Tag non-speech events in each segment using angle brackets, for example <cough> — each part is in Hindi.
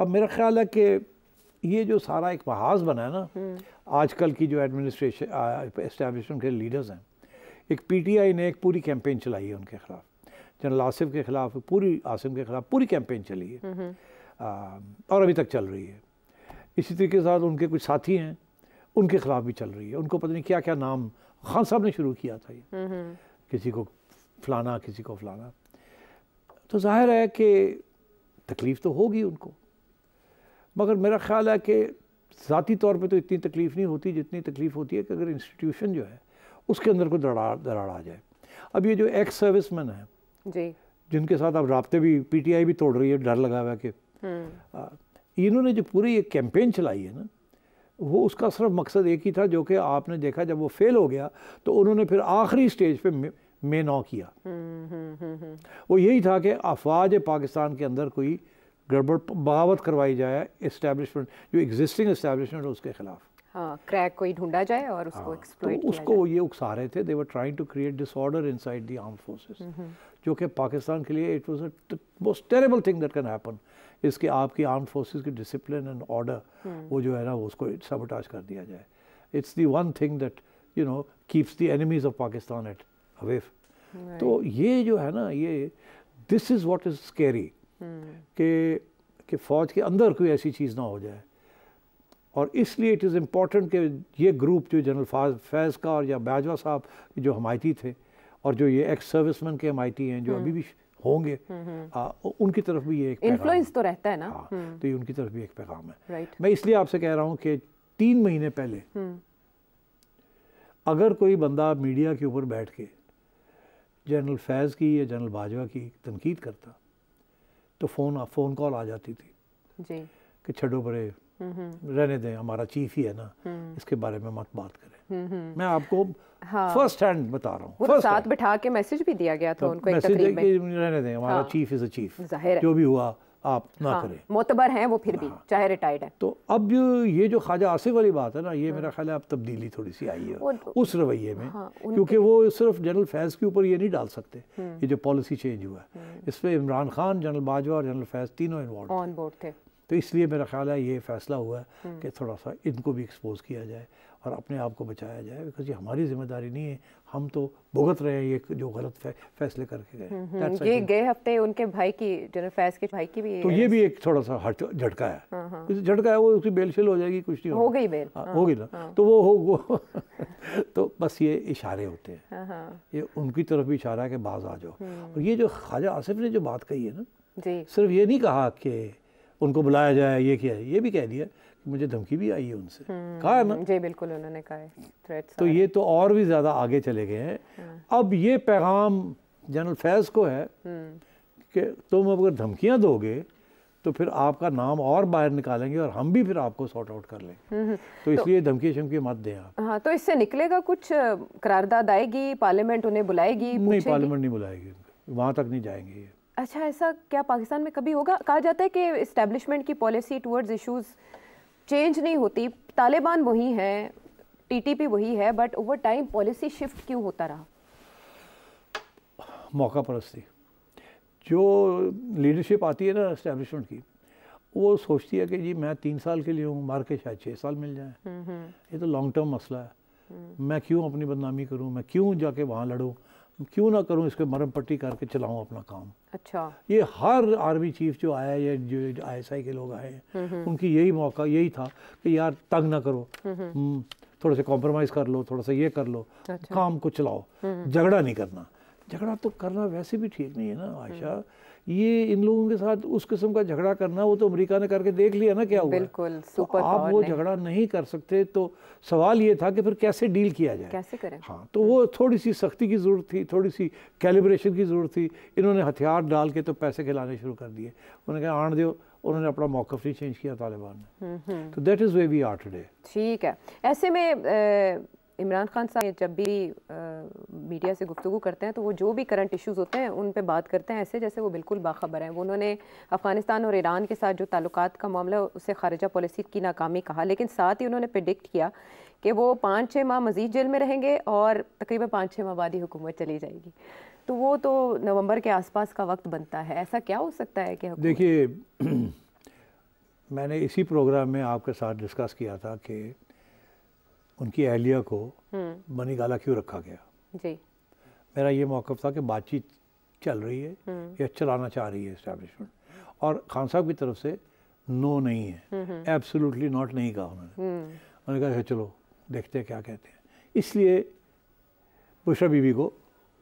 अब मेरा ख्याल है कि ये जो सारा एक महाज बना है ना आजकल की जो एडमिनिस्ट्रेशन इस्टेबलिशमेंट के लीडर्स हैं एक पीटीआई ने एक पूरी कैंपेन चलाई है उनके खिलाफ जनरल आसिफ के खिलाफ पूरी आसिम के खिलाफ पूरी कैंपेन चली है हम्म, हम्म। आ, और अभी तक चल रही है इसी तरीके के साथ उनके कुछ साथी हैं उनके खिलाफ भी चल रही है उनको पता नहीं क्या क्या नाम खान साहब ने शुरू किया था ये हम्म, किसी को फलाना किसी को फलाना तो जाहिर है कि तकलीफ़ तो होगी उनको मगर मेरा ख्याल है कि ज़ाती तौर पे तो इतनी तकलीफ़ नहीं होती जितनी तकलीफ़ होती है कि अगर इंस्टीट्यूशन जो है उसके अंदर को दरार दरार आ जाए अब ये जो एक्स सर्विस मैन है जी जिनके साथ अब रबते भी पीटीआई भी तोड़ रही है डर लगा हुआ कि हम्म। इन्होंने जो पूरी एक कैंपेन चलाई है ना वो उसका सिर्फ मकसद एक ही था जो कि आपने देखा जब वो फेल हो गया तो उन्होंने फिर आखिरी स्टेज पर मे नौ किया हम्म, हम्म, वो यही था कि अफवाज पाकिस्तान के अंदर कोई गड़बड़ बगावत करवाई जाए इस्टेब्लिशमेंट जो एग्जिस्टिंग इस्टेब्लिशमेंट है उसके खिलाफ हाँ क्रैक कोई ढूंढा जाए और उसको हाँ, एक्सप्लोइट तो उसको जाए। ये उकसा रहे थे they were trying to create disorder inside the arm forces जो कि पाकिस्तान के लिए it was a most terrible thing that can happen इसके आपकी आर्म फोर्सेज की डिसिप्लिन एंड ऑर्डर वो जो है ना वो उसको सबोटाज कर दिया जाए it's the one thing that you know keeps the enemies of Pakistan at away तो ये जो है ना ये this is what is scary Hmm. कि कि फ़ौज के अंदर कोई ऐसी चीज़ ना हो जाए और इसलिए इट इज़ इम्पॉर्टेंट कि ये ग्रुप जो जनरल फैज़ का और या बाजवा साहब जो हमायती थे और जो ये एक्स सर्विसमैन के हमायती हैं जो अभी hmm. भी होंगे hmm, आ, उनकी तरफ भी ये एक इन्फ्लुएंस तो रहता है ना आ, हाँ, तो ये उनकी तरफ भी एक पैगाम है राइट मैं इसलिए आपसे कह रहा हूँ कि तीन महीने पहले अगर कोई बंदा मीडिया के ऊपर बैठ के जनरल फैज़ की या जनरल बाजवा की तनकीद करता तो फ़ोन फ़ोन कॉल आ जाती थी जी कि छड़ो बड़े रहने दें हमारा चीफ ही है ना हम्म। इसके बारे में मत बात करें मैं आपको हाँ। फर्स्ट हैंड बता रहा हूँ तो साथ बिठा के मैसेज भी दिया गया था तो उनको एक में रहने दें हमारा हाँ। चीफ इज अ चीफ जो भी हुआ आप ना हाँ, करें मोतबर हैं वो फिर भी हाँ, चाहे रिटायर्ड है तो अब ये जो ख्वाजा आसिफ वाली बात है ना ये हाँ। मेरा ख्याल है अब तब्दीली थोड़ी सी आई है तो उस रवैये में हाँ, क्योंकि वो सिर्फ जनरल फैज़ के ऊपर ये नहीं डाल सकते हम्म। ये जो पॉलिसी चेंज हुआ है हम्म। इसमें इमरान खान जनरल बाजवा और जनरल फैज़ तीनों इन्वॉल्व ऑन बोर्ड थे तो इसलिए मेरा ख्याल है ये फैसला हुआ है हम्म। कि थोड़ा सा इनको भी एक्सपोज किया जाए और अपने आप को बचाया जाए बिकॉज ये हमारी जिम्मेदारी नहीं है हम तो भुगत रहे हैं ये जो गलत फैसले करके गए हम्म, हम्म, गए हफ्ते उनके भाई की जनरल के भाई की भी तो ये भी एक थोड़ा सा झटका है हाँ, हाँ। झटका है वो उसकी बेल शेल हो जाएगी कुछ नहीं हो गई बेल हो गई ना हाँ। तो वो हो <laughs> तो बस ये इशारे होते हैं ये उनकी तरफ भी इशारा है कि बाज आ जाओ और ये जो ख्वाजा आसिफ ने जो बात कही है ना सिर्फ ये नहीं कहा कि उनको बुलाया जाए ये किया ये भी कह दिया कि मुझे धमकी भी आई है उनसे हम्म, कहा ना जी बिल्कुल उन्होंने कहा है तो ये तो और भी ज़्यादा आगे चले गए हैं हम्म। अब ये पैगाम जनरल फैज़ को है हम्म। कि तुम अगर धमकियां दोगे तो फिर आपका नाम और बाहर निकालेंगे और हम भी फिर आपको सॉर्ट आउट कर लेंगे तो, तो इसलिए तो, धमकी शमकी मत दें आप हाँ तो इससे निकलेगा कुछ करारदाद आएगी पार्लियामेंट उन्हें बुलाएगी नहीं पार्लियामेंट नहीं बुलाएगी वहाँ तक नहीं जाएंगे ये अच्छा ऐसा क्या पाकिस्तान में कभी होगा कहा जाता है कि इस्टेब्लिशमेंट की पॉलिसी टूवर्ड्स इश्यूज चेंज नहीं होती तालिबान वही है टीटीपी वही है but over time policy shift क्यों होता रहा मौका परस्ती जो लीडरशिप आती है ना इस्टेब्लिशमेंट की वो सोचती है कि जी मैं तीन साल के लिए हूँ मार के शायद छः साल मिल जाए हम्म, हम्म। ये तो लॉन्ग टर्म मसला है हम्म। मैं क्यों अपनी बदनामी करूँ मैं क्यों जाके वहाँ लड़ूँ क्यों ना करूं इसके मरम पट्टी करके चलाऊं अपना काम अच्छा ये हर आर्मी चीफ जो आया या जो आईएसआई के लोग आए हम्म, हम्म। उनकी यही मौका यही था कि यार तंग ना करो थोड़ा सा कॉम्प्रोमाइज़ कर लो थोड़ा सा ये कर लो अच्छा। काम को चलाओ हम्म, झगड़ा नहीं करना झगड़ा तो करना वैसे भी ठीक नहीं है ना आयशा ये इन लोगों के साथ उस किस्म का झगड़ा करना वो तो अमेरिका ने करके देख लिया ना क्या हुआ बिल्कुल तो सुपर तो आप वो झगड़ा नहीं कर सकते तो सवाल ये था कि फिर कैसे डील किया जाए कैसे करें हाँ तो वो थोड़ी सी सख्ती की ज़रूरत थी थोड़ी सी कैलिब्रेशन की ज़रूरत थी इन्होंने हथियार डाल के तो पैसे खिलाने शुरू कर दिए उन्होंने कहा आण दो उन्होंने अपना मौक़ नहीं चेंज किया तालिबान ने हम्म, हम्म। तो that is where we are today ठीक है ऐसे में इमरान खान साहब जब भी मीडिया से गुफ्तु करते हैं तो वो जो भी करंट इश्यूज़ होते हैं उन पर बात करते हैं ऐसे जैसे वो बिल्कुल बाखबर हैं उन्होंने अफ़गानिस्तान और ईरान के साथ जो ताल्लुक का मामला उससे खारजा पॉलिसी की नाकामी कहा लेकिन साथ ही उन्होंने प्रडिक्ट किया कि वो पाँच छः माह मजीद जेल में रहेंगे और तकरीबन पाँच छः माह बाद ही हुकूमत चली जाएगी तो वो तो नवंबर के आसपास का वक्त बनता है ऐसा क्या हो सकता है कि देखिए <clears throat> मैंने इसी प्रोग्राम में आपके साथ डिस्कस किया था कि उनकी अहलिया को हम्म। मनी गाला क्यों रखा गया जी मेरा ये मौकफ था कि बातचीत चल रही है हम्म। या चलाना चाह रही है इस्टेब्लिशमेंट और खान साहब की तरफ से नो नहीं है एब्सोल्युटली हम्म, नॉट नहीं कहा उन्होंने उन्होंने कहा अच्छा चलो देखते हैं क्या कहते हैं इसलिए बुशरा बीबी को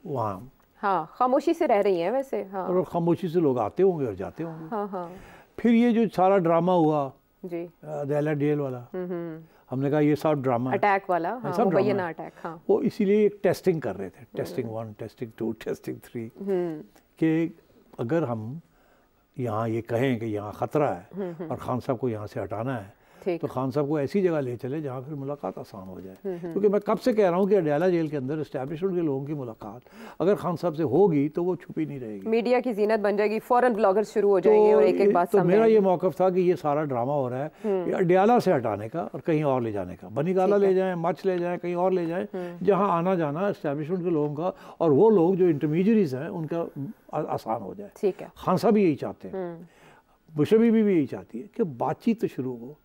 वहाँ हाँ खामोशी से रह रही हैं वैसे हाँ और खामोशी से लोग आते होंगे और जाते होंगे हाँ हाँ फिर ये जो सारा ड्रामा हुआ जी आ, डेल वाला हमने कहा ये सब ड्रामा अटैक वाला हाँ, सब ड्रामा ना अटैक हाँ। वो इसीलिए एक टेस्टिंग कर रहे थे testing one testing two testing three कि अगर हम यहाँ ये कहें कि यहाँ ख़तरा है हम्म, हम्म। और खान साहब को यहाँ से हटाना है तो खान साहब को ऐसी जगह ले चले जहाँ फिर मुलाकात आसान हो जाए हम्म, हम्म। क्योंकि मैं कब से कह रहा हूँ कि अडयाला जेल के अंदर इस्टेब्लिशमेंट के लोगों की मुलाकात अगर खान साहब से होगी तो वो छुपी नहीं रहेगी मीडिया की जीनत बन जाएगी फॉरन ब्लॉगर शुरू हो जाएंगे तो, तो मेरा ये मौकफ था कि ये सारा ड्रामा हो रहा है हम्म। अडयाला से हटाने का और कहीं और ले जाने का बनीगाला ले जाए मच ले जाए कहीं और ले जाए जहाँ आना जाना इस्टेब्लिशमेंट के लोगों का और वो लोग जो इंटरमीडियरीज हैं उनका आसान हो जाए ठीक है खान साहब भी यही चाहते हैं मुशबी भी यही चाहती है कि बातचीत तो शुरू हो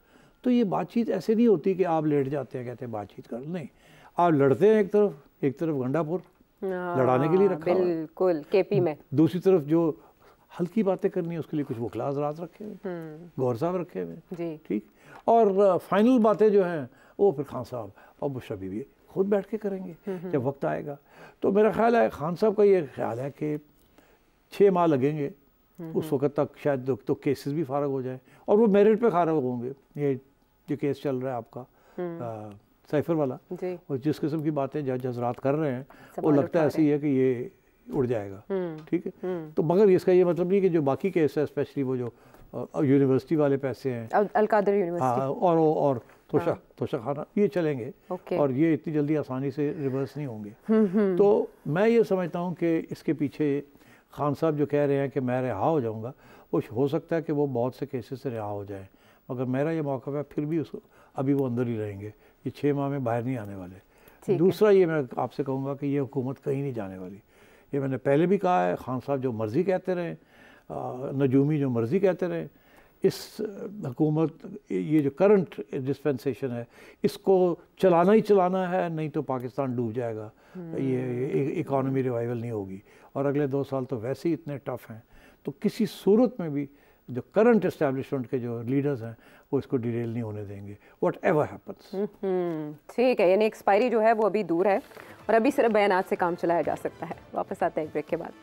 तो ये बातचीत ऐसे नहीं होती कि आप लेट जाते हैं कहते हैं बातचीत कर नहीं आप लड़ते हैं एक तरफ एक तरफ गंडापुर लड़ाने के लिए रखा बिल्कुल केपी में दूसरी तरफ जो हल्की बातें करनी है उसके लिए कुछ मुखला हजरात रखे हुए हम्म। गौर साहब रखे हुए ठीक और फाइनल बातें जो हैं वो फिर खान साहब और मुशबी भी खुद बैठ के करेंगे हम्म, हम्म। जब वक्त आएगा तो मेरा ख्याल है खान साहब का ये ख्याल है कि छः माह लगेंगे उस वक्त तक शायद तो केसेस तो भी फारग हो जाए और वो मेरिट पे फारग होंगे ये जो केस चल रहा है आपका साइफर हम्म। वाला और जिस किस्म की बातें जज हजरात कर रहे हैं वो लगता ऐसे ही है कि ये उड़ जाएगा हम्म, ठीक है हम्म। तो मगर इसका ये मतलब नहीं कि जो बाकी केस है स्पेशली वो जो यूनिवर्सिटी वाले पैसे हैं अलकादर यूनिवर्सिटी हाँ, और और तोशा हाँ। तोशा खाना ये चलेंगे और ये इतनी जल्दी आसानी से रिवर्स नहीं होंगे तो मैं ये समझता हूँ कि इसके पीछे खान साहब जो कह रहे हैं कि मैं रिहा हो जाऊँगा वो हो सकता है कि वो बहुत से केसेस से रिहा हो जाए मगर मेरा ये मौका है फिर भी उसको अभी वो अंदर ही रहेंगे ये छः माह में बाहर नहीं आने वाले दूसरा ये मैं आपसे कहूँगा कि ये हुकूमत कहीं नहीं जाने वाली ये मैंने पहले भी कहा है खान साहब जो मर्ज़ी कहते रहें नजूमी जो मर्ज़ी कहते रहें इस हकूमत ये जो करंट डिस्पेंसेशन है इसको चलाना ही चलाना है नहीं तो पाकिस्तान डूब जाएगा हम्म। ये इकॉनमी रिवाइवल नहीं होगी और अगले दो साल तो वैसे ही इतने टफ हैं तो किसी सूरत में भी जो करंट एस्टेब्लिशमेंट के जो लीडर्स हैं वो इसको डिटेल नहीं होने देंगे वट एवर हम्म, ठीक है यानी एक्सपायरी जो है वो अभी दूर है और अभी सिर्फ बयान से काम चलाया जा सकता है वापस आते हैं एक ब्रेक के बाद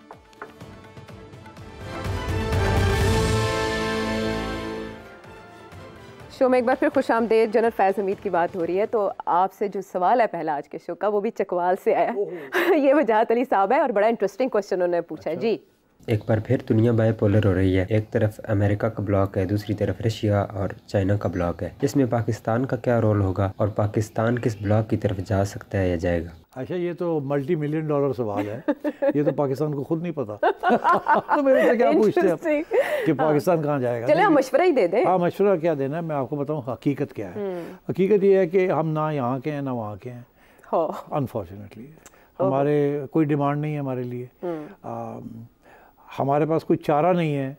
शो में एक बार फिर खुश आमदेद जनरल फैज़ हमीद की बात हो रही है तो आपसे जो सवाल है पहला आज के शो का वो भी चकवाल से आया <laughs> ये वजाहत अली साहब है और बड़ा इंटरेस्टिंग क्वेश्चन उन्होंने पूछा अच्छा। है जी एक बार फिर दुनिया बायपोलर हो रही है एक तरफ अमेरिका का ब्लॉक है दूसरी तरफ रशिया और चाइना का ब्लॉक है इसमें पाकिस्तान का क्या रोल होगा और पाकिस्तान किस ब्लॉक की तरफ जा सकता है या जाएगा अच्छा ये तो मल्टी मिलियन डॉलर सवाल है ये तो पाकिस्तान को खुद नहीं पता <laughs> तो मेरे से क्या पूछते हैं कि हाँ। पाकिस्तान कहाँ जाएगा चले हम मशवरा ही दे दें हाँ मशवरा क्या देना है मैं आपको बताऊँ हकीकत क्या है हम्म। हकीकत ये है कि हम ना यहाँ के हैं ना वहाँ के हैं अनफॉर्चुनेटली हमारे कोई डिमांड नहीं है हमारे लिए हम्म। हमारे पास कोई चारा नहीं है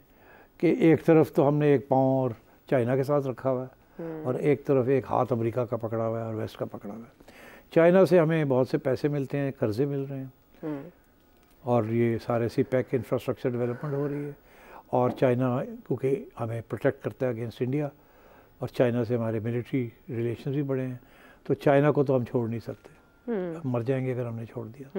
कि एक तरफ तो हमने एक पाँव और चाइना के साथ रखा हुआ है हम्म। और एक तरफ एक हाथ अमेरिका का पकड़ा हुआ है और वेस्ट का पकड़ा हुआ है चाइना से हमें बहुत से पैसे मिलते हैं कर्जे मिल रहे हैं हम्म। और ये सारे सी पैक इंफ्रास्ट्रक्चर डेवलपमेंट हो रही है और चाइना क्योंकि हमें प्रोटेक्ट करता है अगेंस्ट इंडिया और चाइना से हमारे मिलिट्री रिलेशन भी बढ़े हैं तो चाइना को तो हम छोड़ नहीं सकते हम्म। मर जाएंगे अगर हमने छोड़ दिया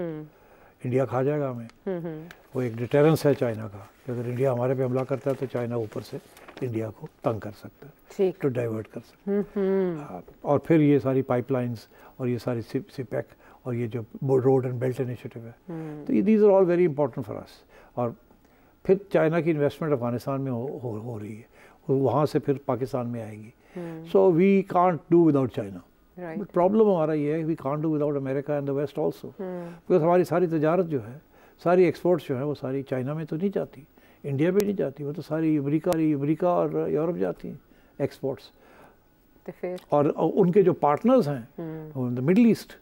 इंडिया खा जाएगा हमें हम्म, हम्म। वो एक डिटेरेंस है चाइना का कि अगर इंडिया हमारे पे हमला करता है तो चाइना ऊपर से इंडिया को तंग कर सकता है टू डाइवर्ट कर सकता है हम्म, हाँ, और फिर ये सारी पाइपलाइंस और ये सारी सिपैक और ये जो रोड एंड बेल्ट इनिशिएटिव है तो ये these are all very important for us और फिर चाइना की इन्वेस्टमेंट अफगानिस्तान में हो, हो, हो रही है वहाँ से फिर पाकिस्तान में आएगी so we can't do without China right. But problem हमारा ये है we can't do without America and the west also because हमारी सारी तजारत जो है सारी एक्सपोर्ट्स जो है वो सारी चाइना में तो नहीं जाती इंडिया में नहीं जाती वो तो सारी अमरीका अमरीका और यूरोप जाती हैं एक्सपोर्ट्स तो और उनके जो पार्टनर्स हैं the Middle East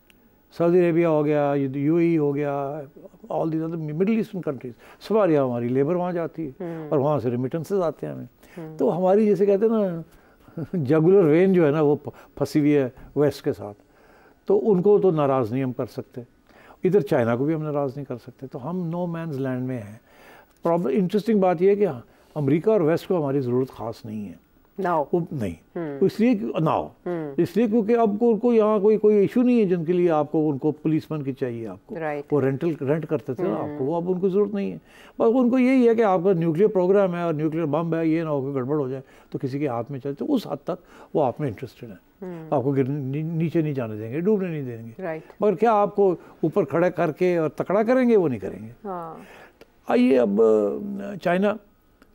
Saudi Arabia हो गया यू e हो गया all these other Middle Eastern countries सब हमारी लेबर वहाँ जाती है hmm. और वहाँ से रिमिटेंसेज आते हैं हमें hmm. तो हमारी जैसे कहते हैं ना जगुलर <laughs> वेन जो है ना वो फंसी हुई है वेस्ट के साथ तो उनको तो नाराज़ नहीं हम कर सकते इधर चाइना को भी हम नाराज़ नहीं कर सकते तो हम नो मैंस लैंड में हैं प्रॉब्लम इंटरेस्टिंग बात यह है कि हाँ, अमेरिका और वेस्ट को हमारी ज़रूरत ख़ास नहीं है नाव नहीं इसलिए नाव hmm. इसलिए क्योंकि अब उनको यहाँ कोई कोई इशू नहीं है जिनके लिए आपको उनको पुलिसमैन की चाहिए आपको right. वो रेंटल रेंट करते थे ना आपको hmm. वो अब उनको ज़रूरत नहीं है बस उनको यही है कि आपका न्यूक्लियर प्रोग्राम है और न्यूक्लियर बम है ये ना हो गड़बड़ हो जाए तो किसी के हाथ में चले तो उस हद तक वो आप में इंटरेस्टेड है hmm. आपको नीचे नहीं जाने देंगे डूबने नहीं देंगे मगर क्या आपको ऊपर खड़ा करके और तकड़ा करेंगे वो नहीं करेंगे हाँ। आइए अब China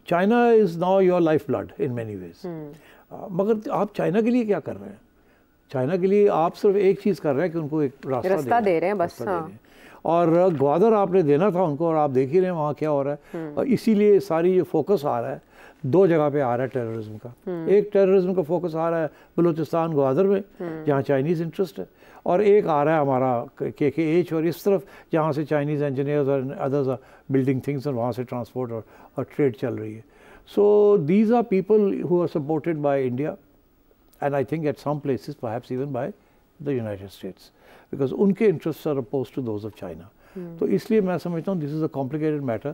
China is now your lifeblood in many ways मगर आप चाइना के लिए क्या कर रहे हैं चाइना के लिए आप सिर्फ एक चीज़ कर रहे हैं कि उनको एक रास्ता, रास्ता दे रहे हैं बस हाँ। हैं। और ग्वादर आपने देना था उनको और आप देख ही रहे हैं वहाँ क्या हो रहा है हम्म। और इसीलिए सारी ये फोकस आ रहा है दो जगह पे आ रहा है टेररिज्म का हम्म। एक टेररिज्म का फोकस आ रहा है बलूचिस्तान ग्वादर में हम्म। जहाँ चाइनीज़ इंटरेस्ट है और एक आ रहा है हमारा के के एच और इस तरफ जहाँ से चाइनीज़ इंजीनियर्स और अदर्स बिल्डिंग थिंग्स और वहाँ से ट्रांसपोर्ट और, और ट्रेड चल रही है so these are people who are supported by India and I think at some places perhaps even by the United States because उनके interest are oppose to those of China तो इसलिए मैं समझता हूँ this is a complicated matter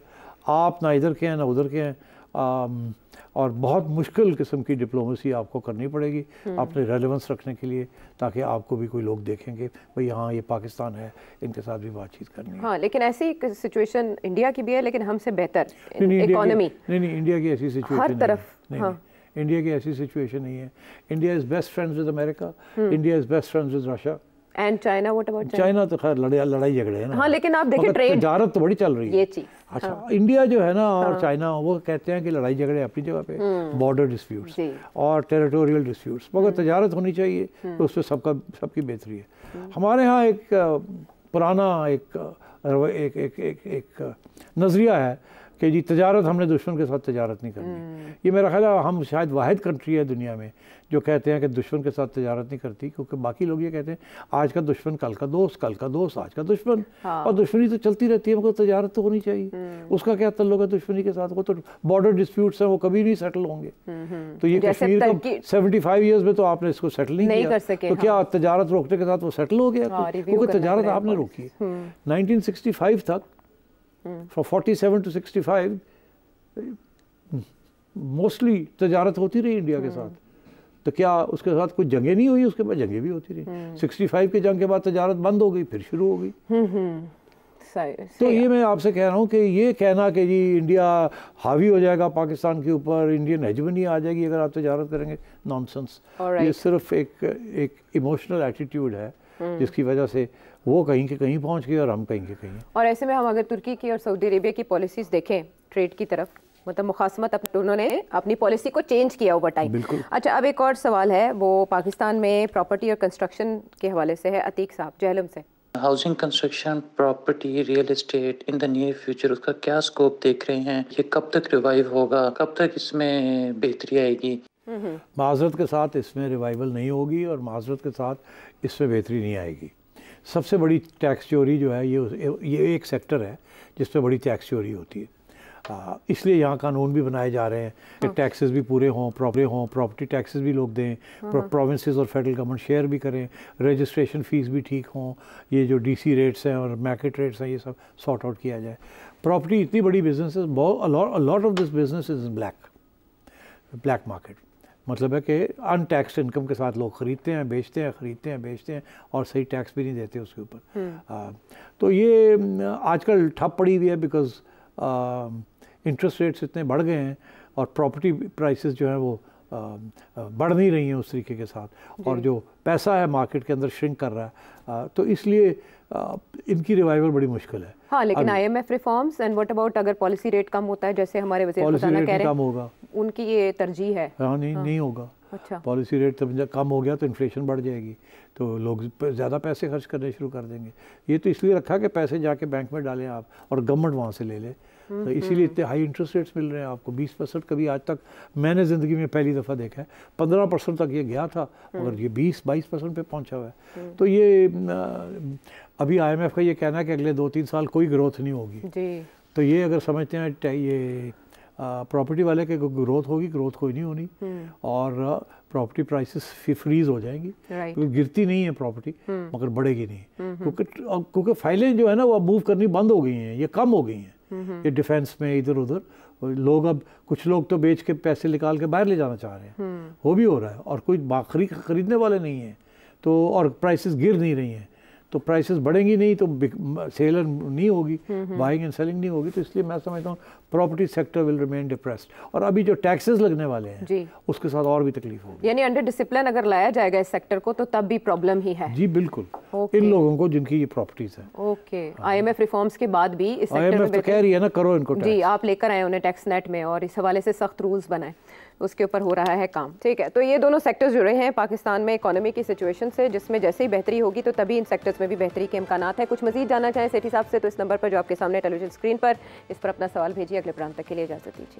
आप ना इधर के हैं ना उधर के हैं और बहुत मुश्किल किस्म की डिप्लोमेसी आपको करनी पड़ेगी हम्म। अपने रेलेवेंस रखने के लिए ताकि आपको भी कोई लोग देखेंगे भाई हाँ ये पाकिस्तान है इनके साथ भी बातचीत करनी हाँ लेकिन ऐसी सिचुएशन इंडिया की भी है लेकिन हमसे बेहतर इकोनॉमी नहीं नहीं इंडिया की ऐसी हर तरफ नहीं, इंडिया हाँ। की ऐसी सिचुएशन नहीं है India is best friends with America India is best friends with Russia and China what about China तो खैर लड़ाई झगड़े है ना हाँ लेकिन आप देखें ट्रेड तजारत तो बड़ी चल रही है ये चीज अच्छा हाँ। इंडिया जो है ना और हाँ। चाइना वो कहते हैं कि लड़ाई झगड़े अपनी जगह पे बॉर्डर हम्म। डिस्प्यूट्स और टेरिटोरियल डिस्प्यूट्स मगर हम्म। तजारत होनी चाहिए हम्म। तो उससे सबका सबकी बेहतरी है हमारे यहाँ एक पुराना एक एक एक एक नज़रिया है कि जी तजारत हमने दुश्मन के साथ तजारत नहीं करनी हम्म। ये मेरा ख्याल है हम शायद वाद कंट्री है दुनिया में जो कहते हैं कि दुश्मन के साथ तजारत नहीं करती क्योंकि बाकी लोग ये कहते हैं आज का दुश्मन कल का दोस्त कल का दोस्त आज का दुश्मन हाँ। और दुश्मनी तो चलती रहती है हमको तो तजारत तो होनी चाहिए हम्म। उसका क्या तल्लुक है दुश्मनी के साथ वो तो बॉर्डर डिस्प्यूट्स हैं वो कभी नहीं सेटल होंगे हम्म, तो ये कश्मीर सेवेंटी फाइव ईयर्स में तो आपने इसको सेटल नहीं किया तो क्या हाँ। तजारत रोकने के साथ वो सेटल हो गया हाँ, क्योंकि तजारत आपने रोकी है नाइनटीन सिक्सटी फाइव तक from forty seven to sixty five mostly तजारत होती रही इंडिया के साथ तो क्या उसके साथ कोई जंगें नहीं हुई उसके बाद जंगे भी होती रही सिक्सटी हम्म। फाइव के जंग के बाद तजारत बंद हो गई फिर शुरू हो गई हम्म, हम्म। तो ये मैं आपसे कह रहा हूँ कि ये कहना कि जी इंडिया हावी हो जाएगा पाकिस्तान के ऊपर इंडियन हेजमनी आ जाएगी अगर आप तजारत करेंगे नॉनसेंस right. ये सिर्फ एक एक इमोशनल एटीट्यूड है हम्म। जिसकी वजह से वो कहीं के कहीं पहुंच गए और हम कहीं के कहीं और ऐसे में हम अगर तुर्की की और सऊदी अरेबिया की पॉलिसीज़ देखें ट्रेड की तरफ मतलब मुखासमत अपने उन्होंने अपनी पॉलिसी को चेंज किया ओवर टाइम बिल्कुल अच्छा अब एक और सवाल है वो पाकिस्तान में प्रॉपर्टी और कंस्ट्रक्शन के हवाले से है अतीक साहब जहलम से housing construction property real estate in the near future उसका क्या स्कोप देख रहे हैं ये कब तक रिवाइव होगा कब तक इसमें बेहतरी आएगी माजरत के साथ इसमें रिवाइवल नहीं होगी और माजरत के साथ इसमें बेहतरी नहीं आएगी सबसे बड़ी टैक्स चोरी जो है ये ये एक सेक्टर है जिस पर बड़ी टैक्स चोरी होती है इसलिए यहाँ कानून भी बनाए जा रहे हैं कि टैक्सेस भी पूरे हों प्रॉपरे हों प्रॉपर्टी टैक्सेस भी लोग दें प्रोविंसेस और फेडरल गवर्नमेंट शेयर भी करें रजिस्ट्रेशन फ़ीस भी ठीक हों ये जो डीसी रेट्स हैं और मार्केट रेट्स हैं ये सब सॉर्ट आउट किया जाए प्रॉपर्टी इतनी बड़ी बिजनेस बहुत lot of this business is black black market मतलब है कि अनटैक्स इनकम के साथ लोग ख़रीदते हैं बेचते हैं ख़रीदते हैं बेचते हैं और सही टैक्स भी नहीं देते उसके ऊपर हम्म। तो ये आजकल ठप पड़ी हुई है बिकॉज इंटरेस्ट रेट्स इतने बढ़ गए हैं और प्रॉपर्टी प्राइसेस जो हैं वो आ, बढ़ नहीं रही हैं उस तरीके के साथ और जो पैसा है मार्केट के अंदर श्रिंक कर रहा है आ, तो इसलिए आ, इनकी रिवाइवल बड़ी मुश्किल है हाँ लेकिन I M F reforms and what about अगर पॉलिसी रेट कम होता है जैसे हमारे वजीर कह रहे कम होगा उनकी ये तरजीह है हाँ नहीं हाँ। नहीं होगा अच्छा पॉलिसी रेट तब कम हो गया तो इन्फ्लेशन बढ़ जाएगी तो लोग ज़्यादा पैसे खर्च करने शुरू कर देंगे ये तो इसलिए रखा कि पैसे जाके बैंक में डालें आप और गवर्नमेंट वहाँ से ले लें हम्म, तो इसीलिए हम्म। इतने हाई इंटरेस्ट रेट्स मिल रहे हैं आपको 20 परसेंट कभी आज तक मैंने ज़िंदगी में पहली दफ़ा देखा है 15 परसेंट तक ये गया था अगर हम्म। ये 20-22 परसेंट पर पहुँचा हुआ है तो ये अभी आईएमएफ का ये कहना है कि अगले दो तीन साल कोई ग्रोथ नहीं होगी तो ये अगर समझते हैं ये प्रॉपर्टी वाले के ग्रोथ होगी ग्रोथ कोई नहीं होनी हम्म। और प्रॉपर्टी प्राइसेस फ्रीज हो जाएंगी क्योंकि गिरती नहीं है प्रॉपर्टी हम्म। मगर बढ़ेगी नहीं हम्म, क्योंकि क्योंकि फाइलें जो है ना वो मूव करनी बंद हो गई हैं ये कम हो गई हैं ये डिफेंस में इधर उधर लोग अब कुछ लोग तो बेच के पैसे निकाल के बाहर ले जाना चाह रहे हैं वो भी हो रहा है और कोई बाखरी खरीदने वाले नहीं हैं तो और प्राइसेस गिर नहीं रही हैं तो प्राइसेस बढ़ेंगी नहीं तो सेलर नहीं होगी बाइंग एंड सेलिंग नहीं होगी तो इसलिए मैं समझता हूँ property sector will remain depressed और अभी जो टैक्सेस लगने वाले हैं उसके साथ और भी तकलीफ होगी यानी अंडर डिसिप्लिन अगर लाया जाएगा इस सेक्टर को तो तब भी प्रॉब्लम ही है जी बिल्कुल okay. इन लोगों को जिनकी ये प्रॉपर्टीज है okay I M F reforms के बाद भी इस सेक्टर में तो कह रही है ना करो इनको जी आप लेकर आए उन्हें टैक्स नेट में और इस हवाले से सख्त रूल्स बनाए उसके ऊपर हो रहा है काम ठीक है तो ये दोनों सेक्टर्स जुड़े हैं पाकिस्तान में इकोनॉमी की सिचुएशन से जिसमें जैसे ही बेहतरी होगी तो तभी इन सेक्टर्स में भी बेहतरी के इम्कान है कुछ मजीद जानना चाहें सेठी साहब से तो इस नंबर पर जो आपके सामने टेलीविजन स्क्रीन पर इस पर अपना सवाल भेजिए अगले प्रांत तक के लिए इजाजत दीजिए